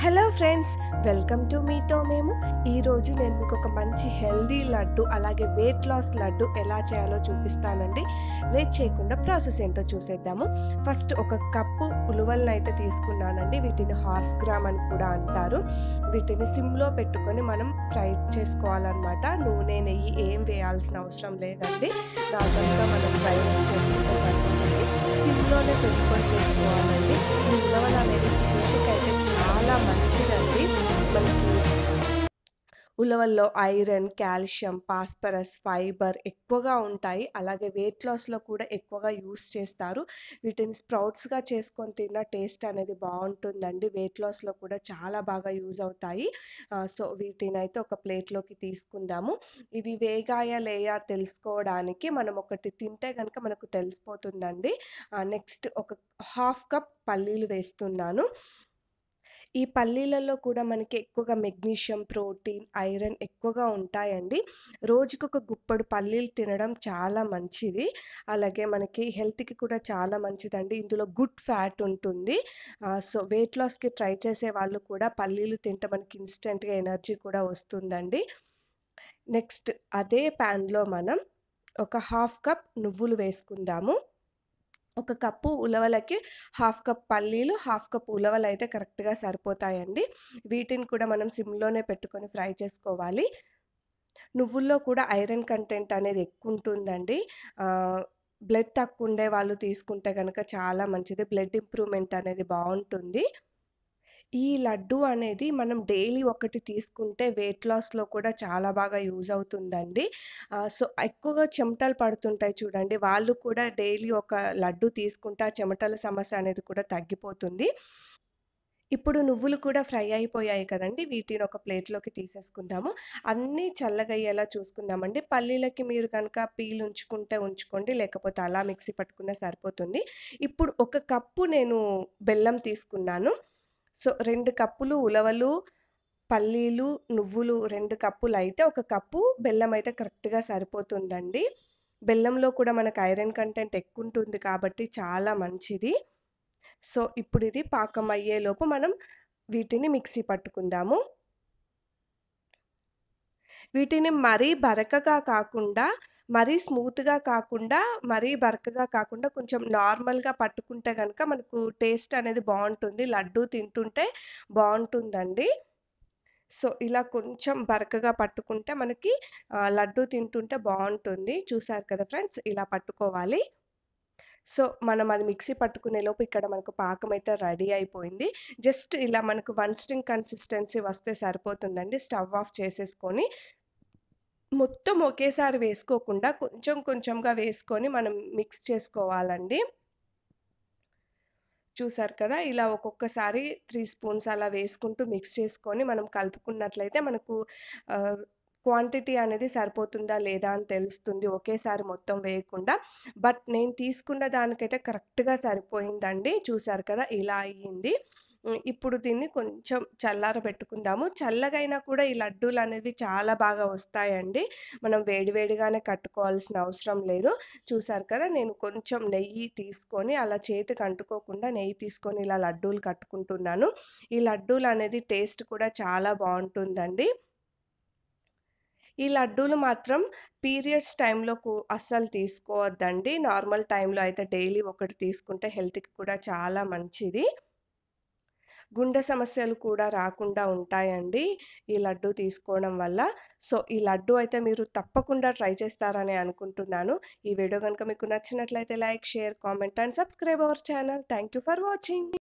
hello friends welcome to మీతో మేము ఈరోజు నేను మీకు ఒక మంచి హెల్దీ లడ్డు అలాగే వెయిట్ లాస్ లడ్డు ఎలా చేయాలో చూపిస్తానండి లేట్ చేయకుండా ప్రాసెస్ ఏంటో చూసేద్దాము ఫస్ట్ ఒక కప్పు ఉలువలను అయితే తీసుకున్నానండి వీటిని హార్స్ గ్రామ్ అని కూడా అంటారు వీటిని సిమ్లో పెట్టుకొని మనం ఫ్రై చేసుకోవాలన్నమాట నూనె నెయ్యి ఏం వేయాల్సిన అవసరం లేదండి నార్మల్గా మనం ఫ్రై ఇంట్లోనే పెట్టుకొని చేసుకోవాలండి ఈ ఉలవలు అనేది హెల్త్కి అయితే చాలా మంచిదండి ఉలవల్లో ఐరన్ కాల్షియం పాస్పరస్ ఫైబర్ ఎక్కువగా ఉంటాయి అలాగే వెయిట్ లాస్లో కూడా ఎక్కువగా యూస్ చేస్తారు వీటిని స్ప్రౌట్స్గా చేసుకొని తిన్న టేస్ట్ అనేది బాగుంటుందండి వెయిట్ లాస్లో కూడా చాలా బాగా యూజ్ అవుతాయి సో వీటిని అయితే ఒక ప్లేట్లోకి తీసుకుందాము ఇవి వేగాయ లేయా తెలుసుకోవడానికి మనం ఒకటి తింటే కనుక మనకు తెలిసిపోతుందండి నెక్స్ట్ ఒక హాఫ్ కప్ పల్లీలు వేస్తున్నాను ఈ పల్లీలలో కూడా మనకి ఎక్కువగా మెగ్నీషియం ప్రోటీన్ ఐరన్ ఎక్కువగా ఉంటాయండి రోజుకు ఒక గుప్పడు పల్లీలు తినడం చాలా మంచిది అలాగే మనకి హెల్త్కి కూడా చాలా మంచిదండి ఇందులో గుడ్ ఫ్యాట్ ఉంటుంది సో వెయిట్ లాస్కి ట్రై చేసే వాళ్ళు కూడా పల్లీలు తింటే మనకి ఇన్స్టెంట్గా ఎనర్జీ కూడా వస్తుందండి నెక్స్ట్ అదే ప్యాన్లో మనం ఒక హాఫ్ కప్ నువ్వులు వేసుకుందాము ఒక కప్పు ఉలవలకి హాఫ్ కప్ పల్లీలు హాఫ్ కప్ ఉలవలు అయితే కరెక్ట్గా సరిపోతాయండి వీటిని కూడా మనం సిమ్లోనే పెట్టుకొని ఫ్రై చేసుకోవాలి నువ్వుల్లో కూడా ఐరన్ కంటెంట్ అనేది ఎక్కువ ఉంటుందండి బ్లడ్ తక్కువ ఉండే వాళ్ళు తీసుకుంటే కనుక చాలా మంచిది బ్లడ్ ఇంప్రూవ్మెంట్ అనేది బాగుంటుంది ఈ లడ్డు అనేది మనం డైలీ ఒకటి తీసుకుంటే వెయిట్ లాస్లో కూడా చాలా బాగా యూజ్ అవుతుందండి సో ఎక్కువగా చెమటలు పడుతుంటాయి చూడండి వాళ్ళు కూడా డైలీ ఒక లడ్డు తీసుకుంటే ఆ చెమటల సమస్య అనేది కూడా తగ్గిపోతుంది ఇప్పుడు నువ్వులు కూడా ఫ్రై అయిపోయాయి కదండి వీటిని ఒక ప్లేట్లోకి తీసేసుకుందాము అన్నీ చల్లగయ్యేలా చూసుకుందామండి పల్లీలకి మీరు కనుక పీల్ ఉంచుకుంటే ఉంచుకోండి లేకపోతే అలా మిక్సీ పట్టుకున్నా సరిపోతుంది ఇప్పుడు ఒక కప్పు నేను బెల్లం తీసుకున్నాను సో రెండు కప్పులు ఉలవలు పల్లీలు నువ్వులు రెండు కప్పులు అయితే ఒక కప్పు బెల్లం అయితే కరెక్ట్గా సరిపోతుందండి బెల్లంలో కూడా మనకు ఐరన్ కంటెంట్ ఎక్కువ ఉంటుంది కాబట్టి చాలా మంచిది సో ఇప్పుడు ఇది పాకం అయ్యేలోపు మనం వీటిని మిక్సీ పట్టుకుందాము వీటిని మరీ బరకగా కాకుండా మరీ స్మూత్గా కాకుండా మరీ బరకగా కాకుండా కొంచెం నార్మల్గా పట్టుకుంటే కనుక మనకు టేస్ట్ అనేది బాగుంటుంది లడ్డు తింటుంటే బాగుంటుందండి సో ఇలా కొంచెం బరకగా పట్టుకుంటే మనకి లడ్డు తింటుంటే బాగుంటుంది చూసారు కదా ఫ్రెండ్స్ ఇలా పట్టుకోవాలి సో మనం అది మిక్సీ పట్టుకునే లోపు ఇక్కడ మనకు పాకం అయితే రెడీ అయిపోయింది జస్ట్ ఇలా మనకు వన్ స్టింగ్ కన్సిస్టెన్సీ వస్తే సరిపోతుందండి స్టవ్ ఆఫ్ చేసేసుకొని మొత్తం ఒకేసారి వేసుకోకుండా కొంచెం కొంచెంగా వేసుకొని మనం మిక్స్ చేసుకోవాలండి చూసారు కదా ఇలా ఒక్కొక్కసారి త్రీ స్పూన్స్ అలా వేసుకుంటూ మిక్స్ చేసుకొని మనం కలుపుకున్నట్లయితే మనకు క్వాంటిటీ అనేది సరిపోతుందా లేదా అని తెలుస్తుంది ఒకేసారి మొత్తం వేయకుండా బట్ నేను తీసుకున్న దానికైతే కరెక్ట్గా సరిపోయిందండి చూసారు కదా ఇలా అయ్యింది ఇప్పుడు దీన్ని కొంచెం చల్లార పెట్టుకుందాము చల్లగైనా కూడా ఈ లడ్డూలు అనేవి చాలా బాగా వస్తాయండి మనం వేడివేడిగానే కట్టుకోవాల్సిన అవసరం లేదు చూసారు కదా నేను కొంచెం నెయ్యి తీసుకొని అలా చేతికి అంటుకోకుండా నెయ్యి తీసుకొని ఇలా లడ్డూలు కట్టుకుంటున్నాను ఈ లడ్డూలు అనేది టేస్ట్ కూడా చాలా బాగుంటుందండి ఈ లడ్డూలు మాత్రం పీరియడ్స్ టైంలో అస్సలు తీసుకోవద్దండి నార్మల్ టైంలో అయితే డైలీ ఒకటి తీసుకుంటే హెల్త్కి కూడా చాలా మంచిది గుండె సమస్యలు కూడా రాకుండా ఉంటాయండి ఈ లడ్డు తీసుకోవడం వల్ల సో ఈ లడ్డు అయితే మీరు తప్పకుండా ట్రై చేస్తారని అనుకుంటున్నాను ఈ వీడియో కనుక మీకు నచ్చినట్లయితే like share comment and subscribe our channel thank you for watching